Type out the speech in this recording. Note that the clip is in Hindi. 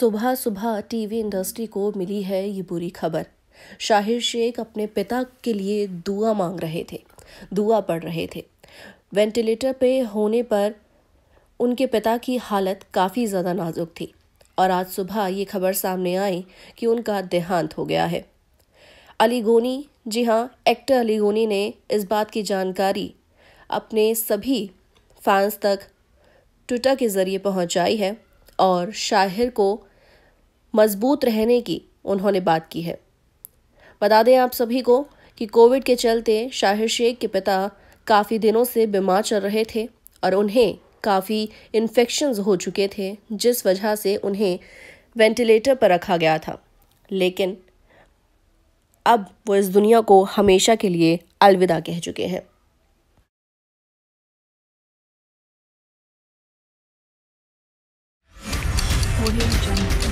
सुबह सुबह टीवी इंडस्ट्री को मिली है ये बुरी खबर शाहिर शेख अपने पिता के लिए दुआ मांग रहे थे दुआ पढ़ रहे थे वेंटिलेटर पे होने पर उनके पिता की हालत काफ़ी ज़्यादा नाजुक थी और आज सुबह ये खबर सामने आई कि उनका देहांत हो गया है अली गोनी जी हाँ एक्टर अली गोनी ने इस बात की जानकारी अपने सभी फैंस तक ट्विटर के ज़रिए पहुंचाई है और शाहिर को मजबूत रहने की उन्होंने बात की है बता दें आप सभी को कि कोविड के चलते शाहिर शेख के पिता काफ़ी दिनों से बीमार चल रहे थे और उन्हें काफ़ी इन्फेक्शन हो चुके थे जिस वजह से उन्हें वेंटिलेटर पर रखा गया था लेकिन अब वो इस दुनिया को हमेशा के लिए अलविदा कह चुके हैं